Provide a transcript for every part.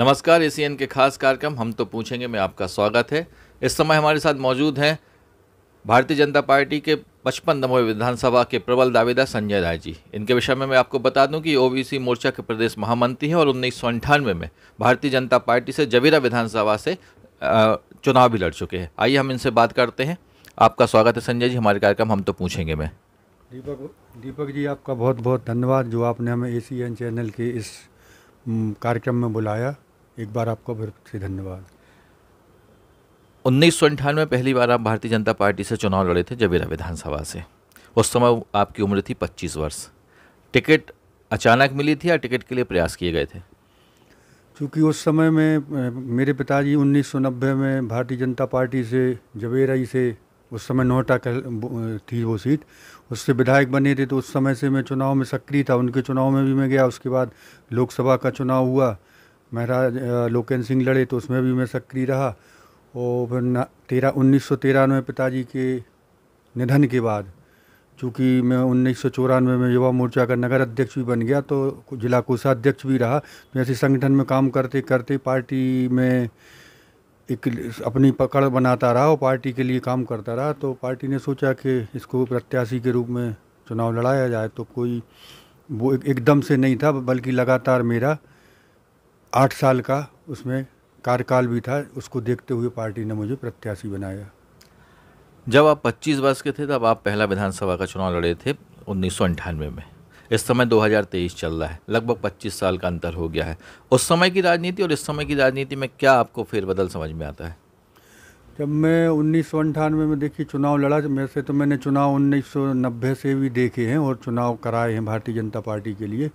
नमस्कार एसीएन के खास कार्यक्रम हम तो पूछेंगे मैं आपका स्वागत है इस समय हमारे साथ मौजूद हैं भारतीय जनता पार्टी के पचपन नंबर विधानसभा के प्रबल दावेदार संजय राय जी इनके विषय में मैं आपको बता दूं कि ओबीसी मोर्चा के प्रदेश महामंत्री हैं और उन्नीस सौ अंठानवे में भारतीय जनता पार्टी से जबीरा विधानसभा से चुनाव भी लड़ चुके हैं आइए हम इनसे बात करते हैं आपका स्वागत है संजय जी हमारे कार्यक्रम हम तो पूछेंगे मैं दीपक दीपक जी आपका बहुत बहुत धन्यवाद जो आपने हमें ए चैनल के इस कार्यक्रम में बुलाया एक बार आपका फिर से धन्यवाद उन्नीस सौ पहली बार आप भारतीय जनता पार्टी से चुनाव लड़े थे जबेरा विधानसभा से उस समय आपकी उम्र थी पच्चीस वर्ष टिकट अचानक मिली थी या टिकट के लिए प्रयास किए गए थे चूँकि उस समय में मेरे पिताजी उन्नीस में भारतीय जनता पार्टी से जवेराई से उस समय नोटा कह थी वो सीट उससे विधायक बने थे तो उस समय से मैं चुनाव में सक्रिय था उनके चुनाव में भी मैं गया उसके बाद लोकसभा का चुनाव हुआ महाराज लोकेन्द्र सिंह लड़े तो उसमें भी मैं सक्रिय रहा और फिर तेरह उन्नीस सौ तिरानवे पिताजी के निधन के बाद चूँकि मैं उन्नीस सौ चौरानवे में युवा मोर्चा का नगर अध्यक्ष भी बन गया तो जिला कोषाध्यक्ष भी रहा तो ऐसे संगठन में काम करते करते पार्टी में एक अपनी पकड़ बनाता रहा और पार्टी के लिए काम करता रहा तो पार्टी ने सोचा कि इसको प्रत्याशी के रूप में चुनाव लड़ाया जाए तो कोई वो एकदम से नहीं था बल्कि लगातार मेरा आठ साल का उसमें कार्यकाल भी था उसको देखते हुए पार्टी ने मुझे प्रत्याशी बनाया जब आप 25 वर्ष के थे तब आप पहला विधानसभा का चुनाव लड़े थे उन्नीस में इस समय 2023 चल रहा है लगभग 25 साल का अंतर हो गया है उस समय की राजनीति और इस समय की राजनीति में क्या आपको फिर बदल समझ में आता है जब मैं उन्नीस में देखिए चुनाव लड़ा तो मेरे से तो मैंने चुनाव उन्नीस से भी देखे हैं और चुनाव कराए हैं भारतीय जनता पार्टी के लिए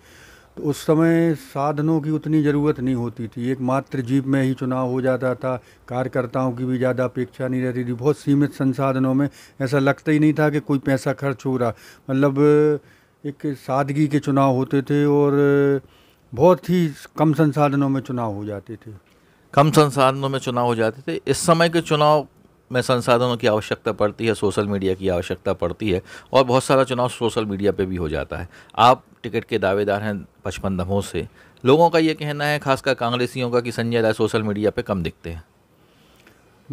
तो उस समय साधनों की उतनी ज़रूरत नहीं होती थी एक मात्र जीप में ही चुनाव हो जाता था कार्यकर्ताओं की भी ज़्यादा अपेक्षा नहीं रहती थी बहुत सीमित संसाधनों में ऐसा लगता ही नहीं था कि कोई पैसा खर्च हो रहा मतलब एक सादगी के चुनाव होते थे और बहुत ही कम संसाधनों में चुनाव हो जाते थे कम संसाधनों में चुनाव हो जाते थे इस समय के चुनाव में संसाधनों की आवश्यकता पड़ती है सोशल मीडिया की आवश्यकता पड़ती है और बहुत सारा चुनाव सोशल मीडिया पे भी हो जाता है आप टिकट के दावेदार हैं पचपन दमों से लोगों का ये कहना है खासकर कांग्रेसियों का कि संजय राय सोशल मीडिया पे कम दिखते हैं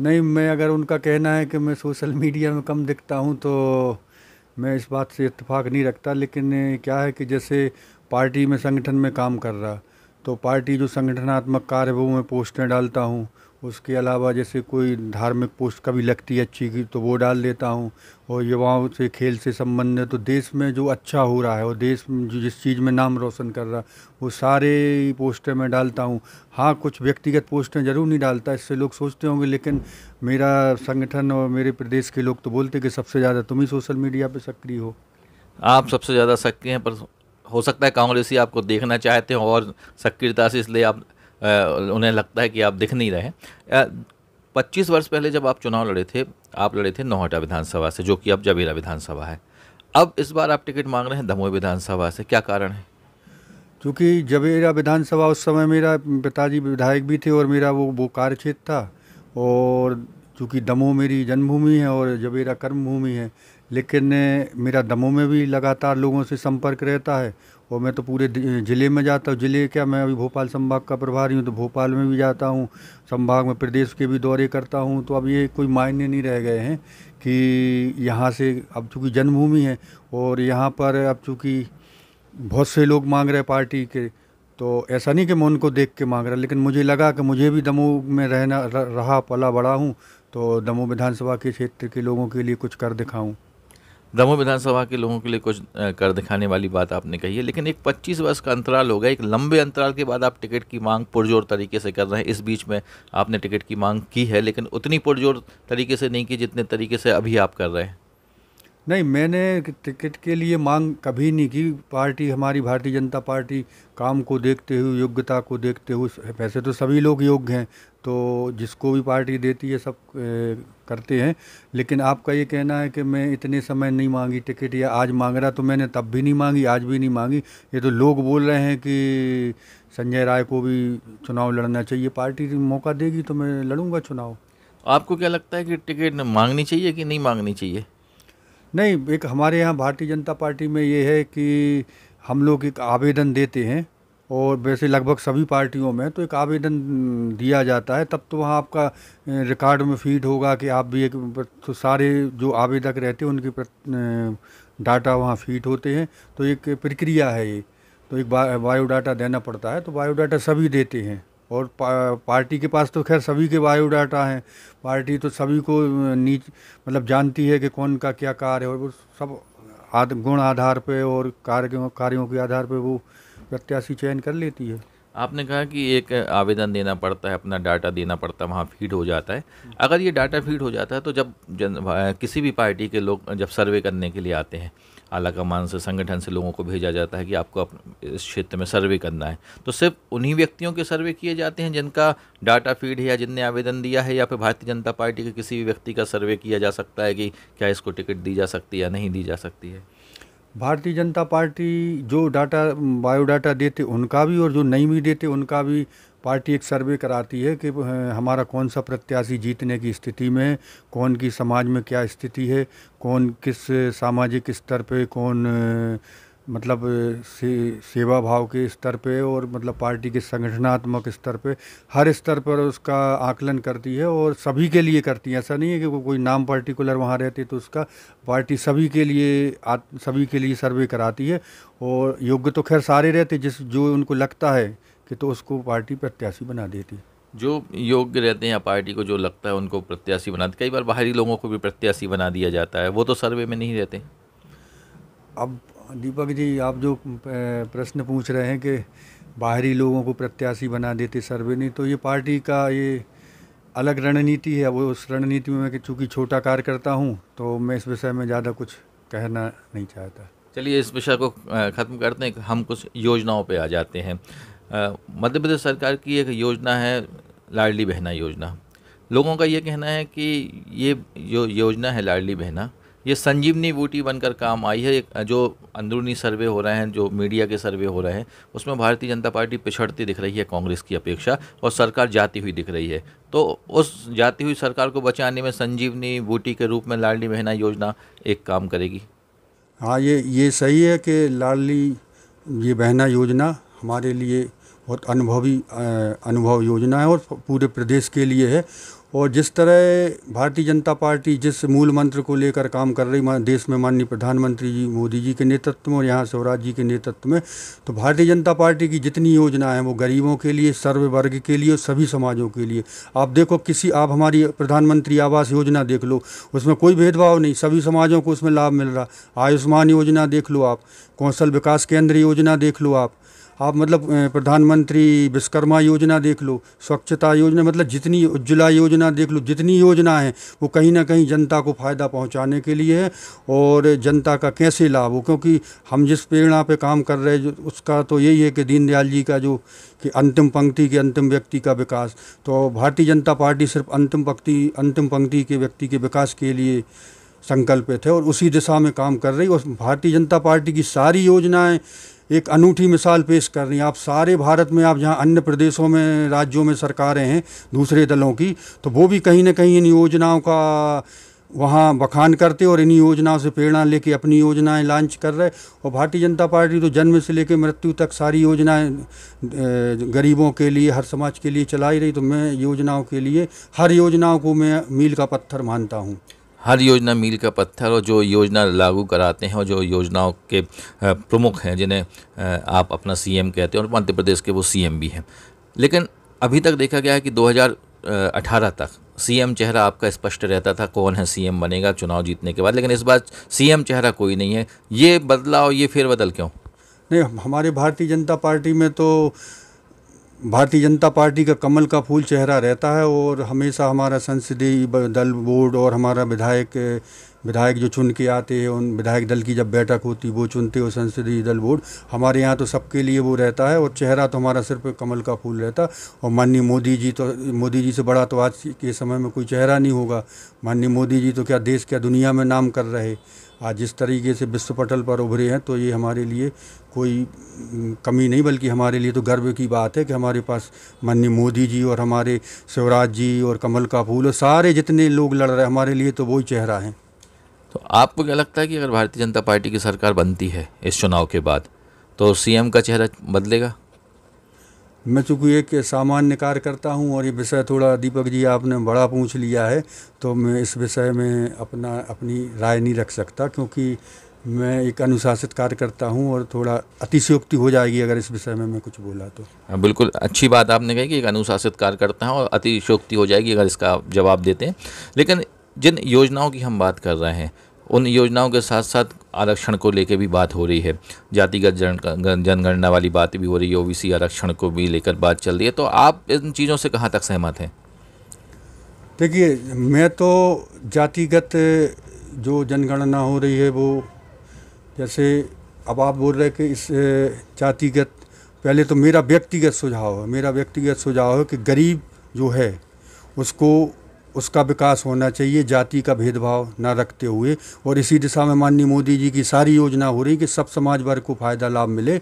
नहीं मैं अगर उनका कहना है कि मैं सोशल मीडिया में कम दिखता हूँ तो मैं इस बात से इतफाक़ नहीं रखता लेकिन क्या है कि जैसे पार्टी में संगठन में काम कर रहा तो पार्टी जो संगठनात्मक कार्य वो मैं पोस्टें डालता हूँ उसके अलावा जैसे कोई धार्मिक पोस्ट कभी लगती है अच्छी की तो वो डाल देता हूँ और युवाओं से खेल से संबंधित तो देश में जो अच्छा हो रहा है और देश जो जिस चीज़ में नाम रोशन कर रहा है वो सारे पोस्टें मैं डालता हूँ हाँ कुछ व्यक्तिगत पोस्टें ज़रूर नहीं डालता इससे लोग सोचते होंगे लेकिन मेरा संगठन और मेरे प्रदेश के लोग तो बोलते कि सबसे ज़्यादा तुम ही सोशल मीडिया पर सक्रिय हो आप सबसे ज़्यादा सक्रिय हैं पर हो सकता है कांग्रेसी आपको देखना चाहते हो और सक्रियता से इसलिए आप उन्हें लगता है कि आप दिख नहीं रहे पच्चीस वर्ष पहले जब आप चुनाव लड़े थे आप लड़े थे नोहटा विधानसभा से जो कि अब जबेरा विधानसभा है अब इस बार आप टिकट मांग रहे हैं दमोह विधानसभा से क्या कारण है क्योंकि जबेरा विधानसभा उस समय मेरा पिताजी विधायक भी थे और मेरा वो वो कार्य क्षेत्र था और चूँकि दमोह मेरी जन्मभूमि है और जबेरा कर्मभूमि है लेकिन मेरा दमोह में भी लगातार लोगों से संपर्क रहता है और मैं तो पूरे ज़िले में जाता हूँ ज़िले क्या मैं अभी भोपाल संभाग का प्रभारी हूँ तो भोपाल में भी जाता हूँ संभाग में प्रदेश के भी दौरे करता हूँ तो अब ये कोई मायने नहीं रह गए हैं कि यहाँ से अब चूँकि जन्मभूमि है और यहाँ पर अब चूँकि बहुत से लोग मांग रहे पार्टी के तो ऐसा नहीं कि मैं उनको देख के मांग रहा लेकिन मुझे लगा कि मुझे भी दमोह में रहना रहा पला बड़ा हूँ तो दमोह विधानसभा के क्षेत्र के लोगों के लिए कुछ कर दिखाऊँ दमोह विधानसभा के लोगों के लिए कुछ कर दिखाने वाली बात आपने कही है लेकिन एक 25 वर्ष का अंतराल होगा एक लंबे अंतराल के बाद आप टिकट की मांग पुरजोर तरीके से कर रहे हैं इस बीच में आपने टिकट की मांग की है लेकिन उतनी पुरजोर तरीके से नहीं की जितने तरीके से अभी आप कर रहे हैं नहीं मैंने टिकट के लिए मांग कभी नहीं की पार्टी हमारी भारतीय जनता पार्टी काम को देखते हुए योग्यता को देखते हुए वैसे तो सभी लोग योग्य हैं तो जिसको भी पार्टी देती है सब करते हैं लेकिन आपका ये कहना है कि मैं इतने समय नहीं मांगी टिकट या आज मांग रहा तो मैंने तब भी नहीं मांगी आज भी नहीं मांगी ये तो लोग बोल रहे हैं कि संजय राय को भी चुनाव लड़ना चाहिए पार्टी तो मौका देगी तो मैं लड़ूंगा चुनाव आपको क्या लगता है कि टिकट मांगनी चाहिए कि नहीं मांगनी चाहिए नहीं एक हमारे यहाँ भारतीय जनता पार्टी में ये है कि हम लोग एक आवेदन देते हैं और वैसे लगभग सभी पार्टियों में तो एक आवेदन दिया जाता है तब तो वहाँ आपका रिकॉर्ड में फीड होगा कि आप भी एक तो सारे जो आवेदक रहते हैं उनके डाटा वहाँ फीड होते हैं तो एक प्रक्रिया है ये तो एक बायोडाटा देना पड़ता है तो बायोडाटा सभी देते हैं और पा, पार्टी के पास तो खैर सभी के बायोडाटा हैं पार्टी तो सभी को नीच मतलब जानती है कि कौन का क्या कार्य है और वो सब आद, गुण आधार पे और कार्यों कार्यों के आधार पे वो प्रत्याशी चयन कर लेती है आपने कहा कि एक आवेदन देना पड़ता है अपना डाटा देना पड़ता है वहाँ फीड हो जाता है अगर ये डाटा फीड हो जाता है तो जब जन किसी भी पार्टी के लोग जब सर्वे करने के लिए आते हैं आला कमान से संगठन से लोगों को भेजा जाता है कि आपको इस क्षेत्र में सर्वे करना है तो सिर्फ उन्हीं व्यक्तियों के सर्वे किए जाते हैं जिनका डाटा फीड है या जिनने आवेदन दिया है या फिर भारतीय जनता पार्टी के किसी भी व्यक्ति का सर्वे किया जा सकता है कि क्या इसको टिकट दी जा सकती है या नहीं दी जा सकती है भारतीय जनता पार्टी जो डाटा बायोडाटा देते उनका भी और जो नहीं भी देते उनका भी पार्टी एक सर्वे कराती है कि हमारा कौन सा प्रत्याशी जीतने की स्थिति में कौन की समाज में क्या स्थिति है कौन किस सामाजिक स्तर पे कौन मतलब से, सेवा भाव के स्तर पे और मतलब पार्टी के संगठनात्मक स्तर पे हर स्तर पर उसका आकलन करती है और सभी के लिए करती है ऐसा नहीं है कि वो कोई नाम पर्टिकुलर वहाँ रहती तो उसका पार्टी सभी के लिए सभी के लिए सर्वे कराती है और योग्य तो खैर सारे रहते जिस जो उनको लगता है कि तो उसको पार्टी प्रत्याशी बना देती है जो योग्य रहते हैं या पार्टी को जो लगता है उनको प्रत्याशी बना कई बार बाहरी लोगों को भी प्रत्याशी बना दिया जाता है वो तो सर्वे में नहीं रहते अब दीपक जी आप जो प्रश्न पूछ रहे हैं कि बाहरी लोगों को प्रत्याशी बना देते सर्वे ने तो ये पार्टी का ये अलग रणनीति है वो उस रणनीति में मैं चूँकि छोटा कार्यकर्ता हूँ तो मैं इस विषय में ज़्यादा कुछ कहना नहीं चाहता चलिए इस विषय को ख़त्म करते हैं हम कुछ योजनाओं पे आ जाते हैं मध्य प्रदेश सरकार की एक योजना है लाडली बहना योजना लोगों का ये कहना है कि ये जो यो, योजना है लाडली बहना ये संजीवनी बूटी बनकर काम आई है जो अंदरूनी सर्वे हो रहे हैं जो मीडिया के सर्वे हो रहे हैं उसमें भारतीय जनता पार्टी पिछड़ती दिख रही है कांग्रेस की अपेक्षा और सरकार जाती हुई दिख रही है तो उस जाती हुई सरकार को बचाने में संजीवनी बूटी के रूप में लाडली बहना योजना एक काम करेगी हाँ ये ये सही है कि लाडली ये बहना योजना हमारे लिए बहुत अनुभवी अनुभव योजना है और पूरे प्रदेश के लिए है और जिस तरह भारतीय जनता पार्टी जिस मूल मंत्र को लेकर काम कर रही देश में माननीय प्रधानमंत्री जी मोदी जी के नेतृत्व में और यहाँ स्वराज जी के नेतृत्व में तो भारतीय जनता पार्टी की जितनी योजनाएं हैं वो गरीबों के लिए सर्व वर्ग के लिए और सभी समाजों के लिए आप देखो किसी आप हमारी प्रधानमंत्री आवास योजना देख लो उसमें कोई भेदभाव नहीं सभी समाजों को उसमें लाभ मिल रहा आयुष्मान योजना देख लो आप कौशल विकास केंद्र योजना देख लो आप आप मतलब प्रधानमंत्री विश्वकर्मा योजना देख लो स्वच्छता योजना मतलब जितनी उज्ज्वला योजना देख लो जितनी योजना है वो कहीं ना कहीं जनता को फ़ायदा पहुंचाने के लिए है और जनता का कैसे लाभ हो क्योंकि हम जिस प्रेरणा पे काम कर रहे हैं उसका तो यही है कि दीनदयाल जी का जो कि अंतिम पंक्ति के अंतिम व्यक्ति का विकास तो भारतीय जनता पार्टी सिर्फ अंतिम पंक्ति अंतिम पंक्ति के व्यक्ति के विकास के लिए संकल्पित है और उसी दिशा में काम कर रही और भारतीय जनता पार्टी की सारी योजनाएं एक अनूठी मिसाल पेश कर रही हैं आप सारे भारत में आप जहाँ अन्य प्रदेशों में राज्यों में सरकारें हैं दूसरे दलों की तो वो भी कहीं ना कहीं इन योजनाओं का वहाँ बखान करते और इन योजनाओं से प्रेरणा लेके अपनी योजनाएं लॉन्च कर रहे और भारतीय जनता पार्टी तो जन्म से लेकर मृत्यु तक सारी योजनाएं गरीबों के लिए हर समाज के लिए चलाई रही तो मैं योजनाओं के लिए हर योजनाओं को मैं मील का पत्थर मानता हूँ हर योजना मील का पत्थर और जो योजना लागू कराते हैं और जो योजनाओं के प्रमुख हैं जिन्हें आप अपना सीएम कहते हैं और मध्य प्रदेश के वो सीएम भी हैं लेकिन अभी तक देखा गया है कि 2018 तक सीएम चेहरा आपका स्पष्ट रहता था कौन है सीएम बनेगा चुनाव जीतने के बाद लेकिन इस बार सीएम चेहरा कोई नहीं है ये बदलाव ये फिर बदल क्यों नहीं हमारे भारतीय जनता पार्टी में तो भारतीय जनता पार्टी का कमल का फूल चेहरा रहता है और हमेशा हमारा संसदीय दल बोर्ड और हमारा विधायक विधायक जो चुन के आते हैं उन विधायक दल की जब बैठक होती वो चुनते हो संसदीय दल बोर्ड हमारे यहाँ तो सबके लिए वो रहता है और चेहरा तो हमारा सिर्फ कमल का फूल रहता और माननीय मोदी जी तो मोदी जी से बड़ा तो आज के समय में कोई चेहरा नहीं होगा माननीय मोदी जी तो क्या देश क्या दुनिया में नाम कर रहे आज जिस तरीके से विश्व पटल पर उभरे हैं तो ये हमारे लिए कोई कमी नहीं बल्कि हमारे लिए तो गर्व की बात है कि हमारे पास माननीय मोदी जी और हमारे शिवराज जी और कमल का फूल सारे जितने लोग लड़ रहे हैं हमारे लिए तो वही चेहरा है तो आपको क्या लगता है कि अगर भारतीय जनता पार्टी की सरकार बनती है इस चुनाव के बाद तो सीएम का चेहरा बदलेगा मैं चूँकि एक सामान्य कार्य करता हूँ और ये विषय थोड़ा दीपक जी आपने बड़ा पूछ लिया है तो मैं इस विषय में अपना अपनी राय नहीं रख सकता क्योंकि मैं एक अनुशासित कार्य करता हूँ और थोड़ा अतिशयोक्ति हो जाएगी अगर इस विषय में मैं कुछ बोला तो हाँ, बिल्कुल अच्छी बात आपने कही कि एक अनुशासित कार्य करता हूँ और अतिशयोक्ति हो जाएगी अगर इसका जवाब देते हैं लेकिन जिन योजनाओं की हम बात कर रहे हैं उन योजनाओं के साथ साथ आरक्षण को लेकर भी बात हो रही है जातिगत जनगणना वाली बात भी हो रही है ओबीसी आरक्षण को भी लेकर बात चल रही है तो आप इन चीज़ों से कहाँ तक सहमत हैं देखिए मैं तो जातिगत जो जनगणना हो रही है वो जैसे अब आप बोल रहे हैं कि इस जातिगत पहले तो मेरा व्यक्तिगत सुझाव है मेरा व्यक्तिगत सुझाव है कि गरीब जो है उसको उसका विकास होना चाहिए जाति का भेदभाव ना रखते हुए और इसी दिशा में माननीय मोदी जी की सारी योजना हो रही कि सब समाज वर्ग को फ़ायदा लाभ मिले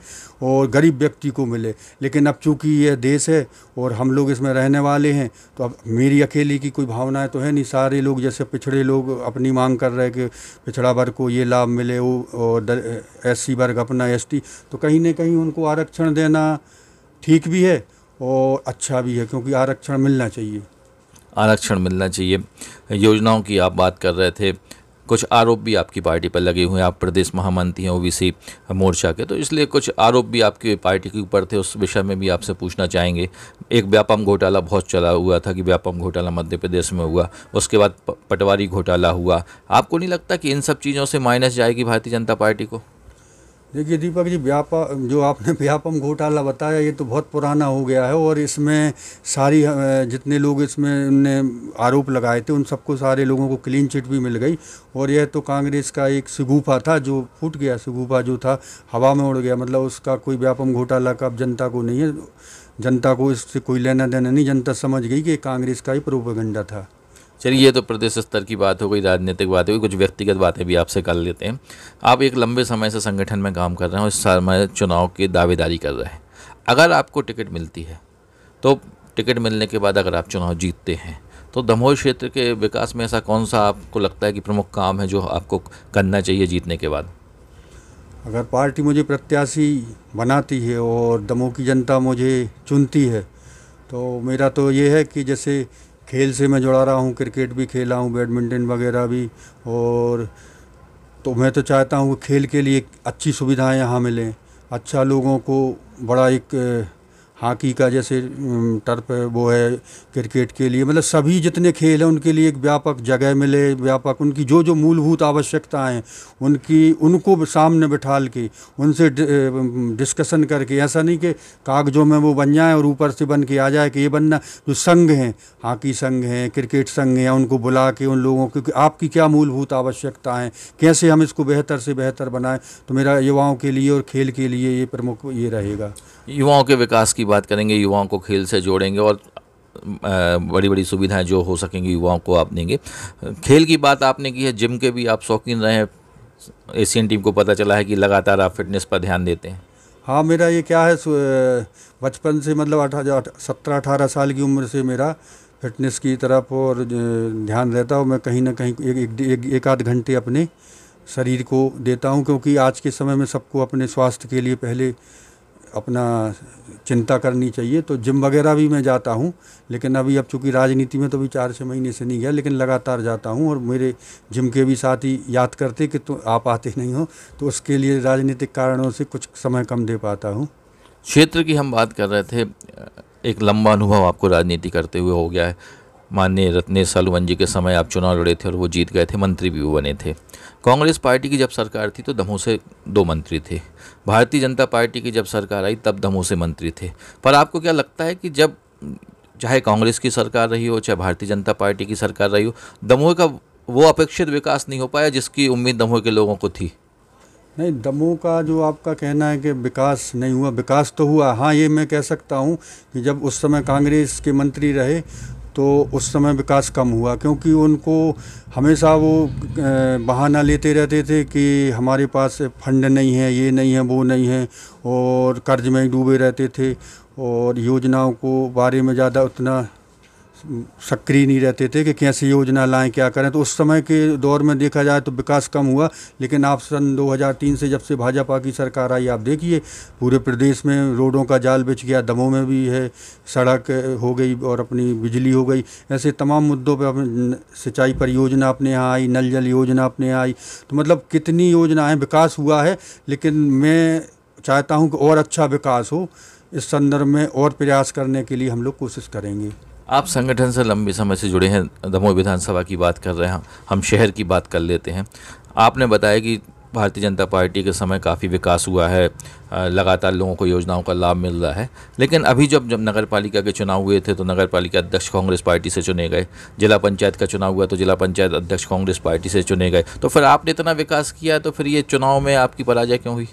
और गरीब व्यक्ति को मिले लेकिन अब चूंकि यह देश है और हम लोग इसमें रहने वाले हैं तो अब मेरी अकेले की कोई भावनाएं तो है नहीं सारे लोग जैसे पिछड़े लोग अपनी मांग कर रहे हैं कि पिछड़ा वर्ग को ये लाभ मिले वो और एस वर्ग अपना एस तो कहीं ना कहीं उनको आरक्षण देना ठीक भी है और अच्छा भी है क्योंकि आरक्षण मिलना चाहिए आरक्षण मिलना चाहिए योजनाओं की आप बात कर रहे थे कुछ आरोप भी आपकी पार्टी पर लगे हुए हैं आप प्रदेश महामंत्री हैं ओबीसी मोर्चा के तो इसलिए कुछ आरोप भी आपकी पार्टी के ऊपर थे उस विषय में भी आपसे पूछना चाहेंगे एक व्यापम घोटाला बहुत चला हुआ था कि व्यापम घोटाला मध्य प्रदेश में हुआ उसके बाद पटवारी घोटाला हुआ आपको नहीं लगता कि इन सब चीज़ों से माइनस जाएगी भारतीय जनता पार्टी को देखिए दीपक जी व्यापम जो आपने व्यापम घोटाला बताया ये तो बहुत पुराना हो गया है और इसमें सारी जितने लोग इसमें उनने आरोप लगाए थे उन सबको सारे लोगों को क्लीन चिट भी मिल गई और यह तो कांग्रेस का एक सगूफा था जो फूट गया सगूफा जो था हवा में उड़ गया मतलब उसका कोई व्यापम घोटाला का अब जनता को नहीं है जनता को इससे कोई लेना देना नहीं जनता समझ गई कि कांग्रेस का ही प्रोपगंडा था चलिए ये तो प्रदेश स्तर की बात हो गई राजनीतिक बात हो गई कुछ व्यक्तिगत बातें भी आपसे कर लेते हैं आप एक लंबे समय से संगठन में काम कर रहे हैं और इस समय चुनाव की दावेदारी कर रहे हैं अगर आपको टिकट मिलती है तो टिकट मिलने के बाद अगर आप चुनाव जीतते हैं तो दमोह क्षेत्र के विकास में ऐसा कौन सा आपको लगता है कि प्रमुख काम है जो आपको करना चाहिए जीतने के बाद अगर पार्टी मुझे प्रत्याशी बनाती है और दमोह की जनता मुझे चुनती है तो मेरा तो ये है कि जैसे खेल से मैं जुड़ा रहा हूँ क्रिकेट भी खेला हूँ बैडमिंटन वगैरह भी और तो मैं तो चाहता हूँ खेल के लिए अच्छी सुविधाएं यहाँ मिलें अच्छा लोगों को बड़ा एक हॉकी का जैसे टर्फ है वो है क्रिकेट के लिए मतलब सभी जितने खेल हैं उनके लिए एक व्यापक जगह मिले व्यापक उनकी जो जो मूलभूत आवश्यकताएं उनकी उनको सामने बिठाल के उनसे डिस्कशन करके ऐसा नहीं कि कागजों में वो बन जाए और ऊपर से बन के आ जाए कि ये बनना जो संघ हैं हॉकी संघ हैं क्रिकेट संघ हैं उनको बुला के उन लोगों को आपकी क्या मूलभूत आवश्यकताएँ कैसे हम इसको बेहतर से बेहतर बनाएँ तो मेरा युवाओं के लिए और खेल के लिए ये प्रमुख ये रहेगा युवाओं के विकास की बात करेंगे युवाओं को खेल से जोड़ेंगे और बड़ी बड़ी सुविधाएं जो हो सकेंगी युवाओं को आप देंगे खेल की बात आपने की है जिम के भी आप शौकीन रहे हैं एशियन टीम को पता चला है कि लगातार आप फिटनेस पर ध्यान देते हैं हाँ मेरा ये क्या है बचपन से मतलब सत्रह अठारह साल की उम्र से मेरा फिटनेस की तरफ और ध्यान रहता हूँ मैं कहीं ना कहीं एक एक, एक, एक आध घंटे अपने शरीर को देता हूँ क्योंकि आज के समय में सबको अपने स्वास्थ्य के लिए पहले अपना चिंता करनी चाहिए तो जिम वगैरह भी मैं जाता हूँ लेकिन अभी अब चूँकि राजनीति में तो अभी चार छः महीने से नहीं गया लेकिन लगातार जाता हूँ और मेरे जिम के भी साथ ही याद करते कि तो आप आते नहीं हो तो उसके लिए राजनीतिक कारणों से कुछ समय कम दे पाता हूँ क्षेत्र की हम बात कर रहे थे एक लंबा अनुभव आपको राजनीति करते हुए हो गया है माननीय रत्नेश सालुवन जी के समय आप चुनाव लड़े थे और वो जीत गए थे मंत्री भी बने थे कांग्रेस पार्टी की जब सरकार थी तो दमोह से दो मंत्री थे भारतीय जनता पार्टी की जब सरकार आई तब दमोह से मंत्री थे पर आपको क्या लगता है कि जब चाहे कांग्रेस की सरकार रही हो चाहे भारतीय जनता पार्टी की सरकार रही हो दमोह का वो अपेक्षित विकास नहीं हो पाया जिसकी उम्मीद दमोह के लोगों को थी नहीं दमोह का जो आपका कहना है कि विकास नहीं हुआ विकास तो हुआ हाँ ये मैं कह सकता हूँ कि जब उस समय कांग्रेस के मंत्री रहे तो उस समय विकास कम हुआ क्योंकि उनको हमेशा वो बहाना लेते रहते थे कि हमारे पास फंड नहीं है ये नहीं है वो नहीं है और कर्ज में डूबे रहते थे और योजनाओं को बारे में ज़्यादा उतना सक्रिय नहीं रहते थे कि कैसे योजना लाएं क्या करें तो उस समय के दौर में देखा जाए तो विकास कम हुआ लेकिन आप सन 2003 से जब से भाजपा की सरकार आई आप देखिए पूरे प्रदेश में रोडों का जाल बिछ गया दमों में भी है सड़क हो गई और अपनी बिजली हो गई ऐसे तमाम मुद्दों पर सिंचाई परियोजना अपने यहाँ आई नल जल योजना अपने यहाँ आई तो मतलब कितनी योजनाएँ विकास हुआ है लेकिन मैं चाहता हूँ कि और अच्छा विकास हो इस संदर्भ में और प्रयास करने के लिए हम लोग कोशिश करेंगे आप संगठन से लंबे समय से जुड़े हैं दमोह विधानसभा की बात कर रहे हैं हम शहर की बात कर लेते हैं आपने बताया कि भारतीय जनता पार्टी के समय काफ़ी विकास हुआ है लगातार लोगों को योजनाओं का लाभ मिल रहा है लेकिन अभी जब जब नगर पालिका के चुनाव हुए थे तो नगर पालिका अध्यक्ष कांग्रेस पार्टी से चुने गए जिला पंचायत का चुनाव हुआ तो जिला पंचायत अध्यक्ष कांग्रेस पार्टी से चुने गए तो फिर आपने इतना विकास किया तो फिर ये चुनाव में आपकी पराजय क्यों हुई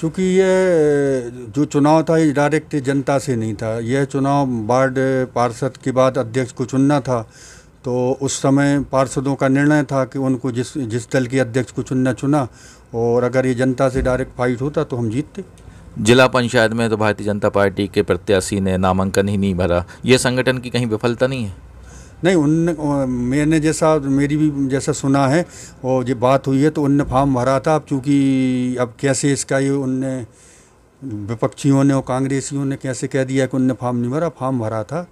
चूँकि ये जो चुनाव था ये डायरेक्ट जनता से नहीं था यह चुनाव वार्ड पार्षद के बाद अध्यक्ष को चुनना था तो उस समय पार्षदों का निर्णय था कि उनको जिस जिस दल के अध्यक्ष को चुनना चुना और अगर ये जनता से डायरेक्ट फाइट होता तो हम जीतते जिला पंचायत में तो भारतीय जनता पार्टी के प्रत्याशी ने नामांकन ही नहीं भरा ये संगठन की कहीं विफलता नहीं है नहीं उन मैंने जैसा मेरी भी जैसा सुना है और ये बात हुई है तो उनने फार्म भरा था अब चूँकि अब कैसे इसका ये उनने विपक्षियों ने और कांग्रेसियों ने कैसे कह दिया कि उनने फार्म नहीं भरा फार्म भरा था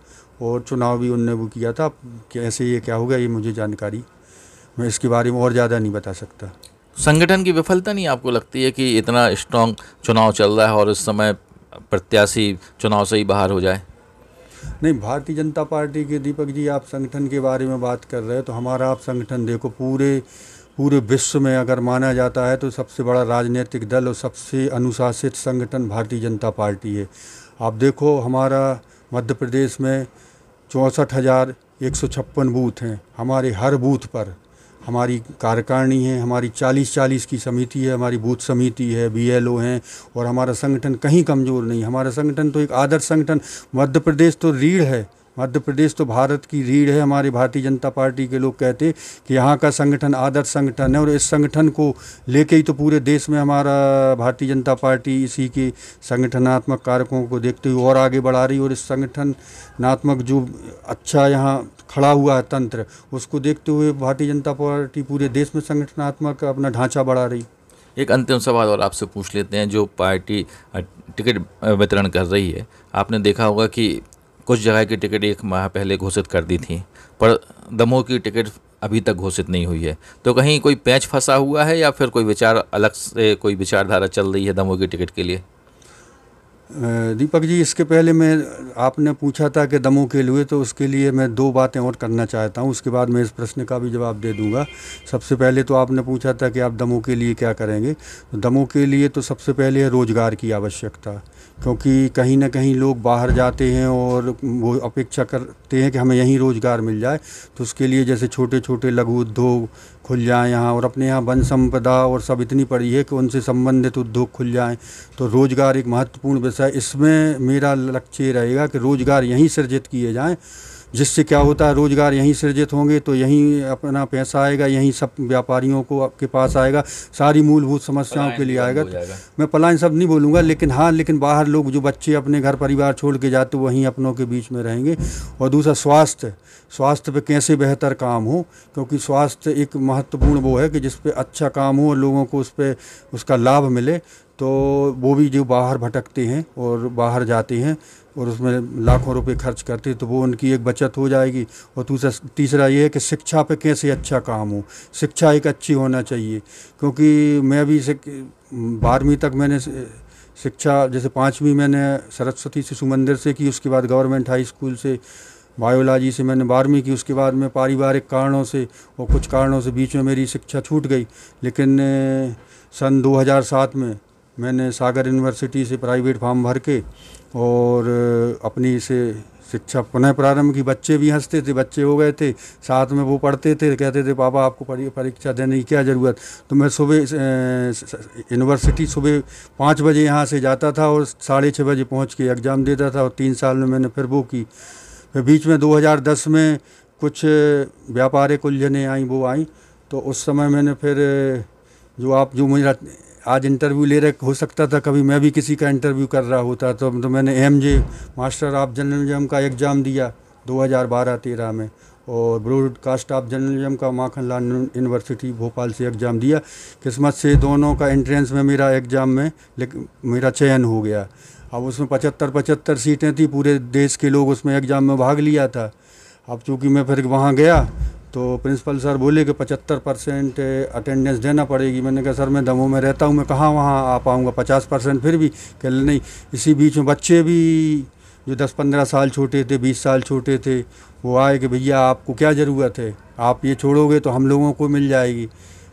और चुनाव भी उनने वो किया था कैसे ये क्या होगा ये मुझे जानकारी मैं इसके बारे में और ज़्यादा नहीं बता सकता संगठन की विफलता नहीं आपको लगती है कि इतना स्ट्रांग चुनाव चल रहा है और इस समय प्रत्याशी चुनाव से ही बाहर हो जाए नहीं भारतीय जनता पार्टी के दीपक जी आप संगठन के बारे में बात कर रहे हैं तो हमारा आप संगठन देखो पूरे पूरे विश्व में अगर माना जाता है तो सबसे बड़ा राजनीतिक दल और सबसे अनुशासित संगठन भारतीय जनता पार्टी है आप देखो हमारा मध्य प्रदेश में चौंसठ हज़ार एक सौ छप्पन बूथ हैं हमारे हर बूथ पर हमारी कार्यकारिणी है हमारी चालीस चालीस की समिति है हमारी बूथ समिति है बी एल हैं और हमारा संगठन कहीं कमज़ोर नहीं हमारा संगठन तो एक आदर्श संगठन मध्य प्रदेश तो रीढ़ है मध्य प्रदेश तो भारत की रीढ़ है हमारे भारतीय जनता पार्टी के लोग कहते कि यहाँ का संगठन आदर्श संगठन है और इस संगठन को लेके ही तो पूरे देश में हमारा भारतीय जनता पार्टी इसी के संगठनात्मक कारकों को देखते हुए और आगे बढ़ा रही और इस संगठनात्मक जो अच्छा यहाँ खड़ा हुआ है तंत्र उसको देखते हुए भारतीय जनता पार्टी पूरे देश में संगठनात्मक अपना ढांचा बढ़ा रही एक अंतिम सवाल और आपसे पूछ लेते हैं जो पार्टी टिकट वितरण कर रही है आपने देखा होगा कि कुछ जगह की टिकट एक माह पहले घोषित कर दी थी पर दमोह की टिकट अभी तक घोषित नहीं हुई है तो कहीं कोई पैच फंसा हुआ है या फिर कोई विचार अलग से कोई विचारधारा चल रही है दमोह की टिकट के लिए दीपक जी इसके पहले मैं आपने पूछा था कि दमों के लिए तो उसके लिए मैं दो बातें और करना चाहता हूं उसके बाद मैं इस प्रश्न का भी जवाब दे दूंगा सबसे पहले तो आपने पूछा था कि आप दमों के लिए क्या करेंगे तो दमों के लिए तो सबसे पहले है रोज़गार की आवश्यकता क्योंकि कहीं ना कहीं लोग बाहर जाते हैं और वो अपेक्षा करते हैं कि हमें यहीं रोज़गार मिल जाए तो उसके लिए जैसे छोटे छोटे लघु उद्योग खुल जाएँ यहाँ और अपने यहाँ वन संपदा और सब इतनी पड़ी है कि उनसे संबंधित उद्योग खुल जाएँ तो रोज़गार एक महत्वपूर्ण विषय इसमें मेरा लक्ष्य रहेगा कि रोज़गार यहीं सृजित किए जाएँ जिससे क्या होता है रोज़गार यहीं सृजित होंगे तो यहीं अपना पैसा आएगा यहीं सब व्यापारियों को आपके पास आएगा सारी मूलभूत समस्याओं के लिए आएगा मैं पलायन सब नहीं बोलूँगा लेकिन हाँ लेकिन बाहर लोग जो बच्चे अपने घर परिवार छोड़ के जाते वहीं अपनों के बीच में रहेंगे और दूसरा स्वास्थ्य स्वास्थ्य पे कैसे बेहतर काम हो क्योंकि स्वास्थ्य एक महत्वपूर्ण वो है कि जिस पे अच्छा काम हो और लोगों को उस पर उसका लाभ मिले तो वो भी जो बाहर भटकते हैं और बाहर जाते हैं और उसमें लाखों रुपए खर्च करते तो वो उनकी एक बचत हो जाएगी और दूसरा तीसरा ये है कि शिक्षा पे कैसे अच्छा काम हो शिक्षा एक अच्छी होना चाहिए क्योंकि मैं भी बारहवीं तक मैंने शिक्षा जैसे पाँचवीं मैंने सरस्वती शिशु मंदिर से की उसके बाद गवर्नमेंट हाई स्कूल से बायोलॉजी से मैंने बारहवीं की उसके बाद में पारिवारिक कारणों से और कुछ कारणों से बीच में मेरी शिक्षा छूट गई लेकिन सन 2007 में मैंने सागर यूनिवर्सिटी से प्राइवेट फॉर्म भर के और अपनी से शिक्षा पुनः प्रारंभ की बच्चे भी हंसते थे बच्चे हो गए थे साथ में वो पढ़ते थे कहते थे पापा आपको परीक्षा देने की क्या ज़रूरत तो मैं सुबह यूनिवर्सिटी सुबह पाँच बजे यहाँ से जाता था और साढ़े छः बजे पहुँच के एग्ज़ाम देता था और तीन साल में मैंने फिर वो की फिर बीच में 2010 में कुछ व्यापारिक उलझने आई वो आई तो उस समय मैंने फिर जो आप जो मेरा आज इंटरव्यू ले रहे हो सकता था कभी मैं भी किसी का इंटरव्यू कर रहा होता तो, तो मैंने M J master of journalism का एग्ज़ाम दिया 2012-13 में और ब्रॉडकास्ट ऑफ जर्नलिज्म का माखन लाल यूनिवर्सिटी भोपाल से एग्ज़ाम दिया किस्मत से दोनों का एंट्रेंस में मेरा एग्ज़ाम में मेरा चयन हो गया अब उसमें पचहत्तर पचहत्तर सीटें थी पूरे देश के लोग उसमें एग्ज़ाम में भाग लिया था अब चूँकि मैं फिर वहाँ गया तो प्रिंसिपल सर बोले कि पचहत्तर परसेंट अटेंडेंस देना पड़ेगी मैंने कहा सर मैं दमों में रहता हूँ मैं कहाँ वहाँ आ पाऊँगा पचास परसेंट फिर भी कह नहीं इसी बीच में बच्चे भी जो दस पंद्रह साल छोटे थे बीस साल छोटे थे वो आए कि भैया आपको क्या ज़रूरत है आप ये छोड़ोगे तो हम लोगों को मिल जाएगी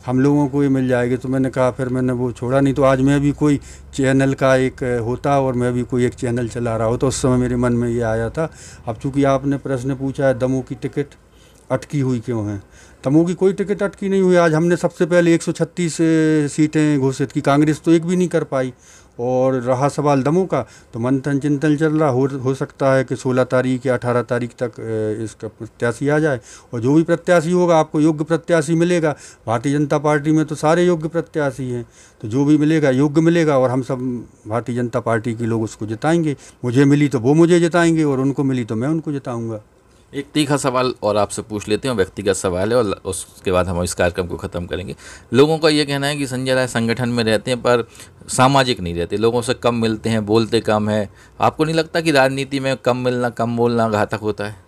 हम लोगों को ही मिल जाएगी तो मैंने कहा फिर मैंने वो छोड़ा नहीं तो आज मैं भी कोई चैनल का एक होता और मैं भी कोई एक चैनल चला रहा हो तो उस समय मेरे मन में ये आया था अब चूँकि आपने प्रश्न पूछा है दमों की टिकट अटकी हुई क्यों हैं तमो की कोई टिकट अटकी नहीं हुई आज हमने सबसे पहले एक सीटें घोषित की कांग्रेस तो एक भी नहीं कर पाई और रहा सवाल दमों का तो मंथन चिंतन चल रहा हो, हो सकता है कि 16 तारीख या 18 तारीख तक इसका प्रत्याशी आ जाए और जो भी प्रत्याशी होगा आपको योग्य प्रत्याशी मिलेगा भारतीय जनता पार्टी में तो सारे योग्य प्रत्याशी हैं तो जो भी मिलेगा योग्य मिलेगा और हम सब भारतीय जनता पार्टी के लोग उसको जिताएंगे मुझे मिली तो वो मुझे जिताएंगे और उनको मिली तो मैं उनको जिताऊँगा एक तीखा सवाल और आपसे पूछ लेते हैं व्यक्तिगत सवाल है और उसके बाद हम इस कार्यक्रम को ख़त्म करेंगे लोगों का ये कहना है कि संजय राय संगठन में रहते हैं पर सामाजिक नहीं रहते लोगों से कम मिलते हैं बोलते कम है आपको नहीं लगता कि राजनीति में कम मिलना कम बोलना घातक होता है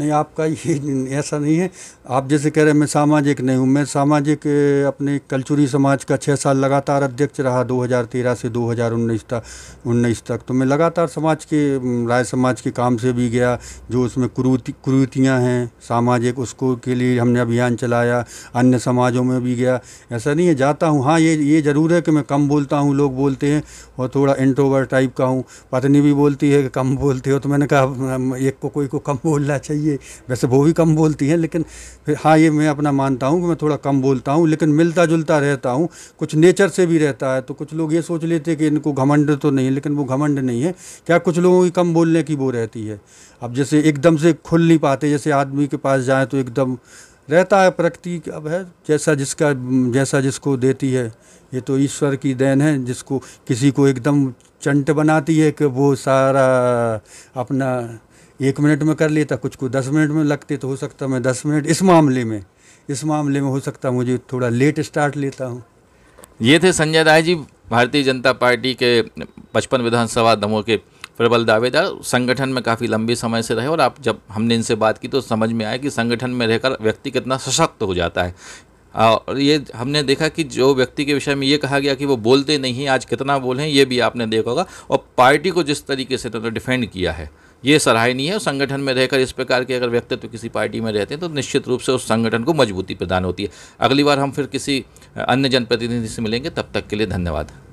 नहीं आपका ये ऐसा नहीं है आप जैसे कह रहे हैं मैं सामाजिक नहीं हूँ मैं सामाजिक अपने कल्चुरी समाज का छः साल लगातार अध्यक्ष रहा 2013 से 2019 तक उन्नीस तक तो मैं लगातार समाज के राय समाज के काम से भी गया जो उसमें कुरूति कुरूतियाँ हैं सामाजिक उसको के लिए हमने अभियान चलाया अन्य समाजों में भी गया ऐसा नहीं है जाता हूँ हाँ ये ये ज़रूर है कि मैं कम बोलता हूँ लोग बोलते हैं और थोड़ा इंट्रोवर टाइप का हूँ पत्नी भी बोलती है कि कम बोलते हो तो मैंने कहा एक को कोई को कम बोलना चाहिए चाहिए वैसे वो भी कम बोलती हैं लेकिन हाँ ये मैं अपना मानता हूँ कि मैं थोड़ा कम बोलता हूँ लेकिन मिलता जुलता रहता हूँ कुछ नेचर से भी रहता है तो कुछ लोग ये सोच लेते हैं कि इनको घमंड तो नहीं है लेकिन वो घमंड नहीं है क्या कुछ लोगों की कम बोलने की वो रहती है अब जैसे एकदम से खुल नहीं पाते जैसे आदमी के पास जाएँ तो एकदम रहता है प्रकृति अब है जैसा जिसका जैसा जिसको देती है ये तो ईश्वर की देन है जिसको किसी को एकदम चंट बनाती है कि वो सारा अपना एक मिनट में कर लेता कुछ को दस मिनट में लगते तो हो सकता मैं दस मिनट इस मामले में इस मामले में हो सकता मुझे थोड़ा लेट स्टार्ट लेता हूँ ये थे संजय राय जी भारतीय जनता पार्टी के पचपन विधानसभा दमों के प्रबल दावेदार संगठन में काफ़ी लंबे समय से रहे और आप जब हमने इनसे बात की तो समझ में आया कि संगठन में रहकर व्यक्ति कितना सशक्त हो जाता है और ये हमने देखा कि जो व्यक्ति के विषय में ये कहा गया कि वो बोलते नहीं आज कितना बोले ये भी आपने देखा होगा और पार्टी को जिस तरीके से तो डिफेंड किया है ये सराहनीय है संगठन में रहकर इस प्रकार के अगर व्यक्तित्व तो किसी पार्टी में रहते हैं तो निश्चित रूप से उस संगठन को मजबूती प्रदान होती है अगली बार हम फिर किसी अन्य जनप्रतिनिधि से मिलेंगे तब तक के लिए धन्यवाद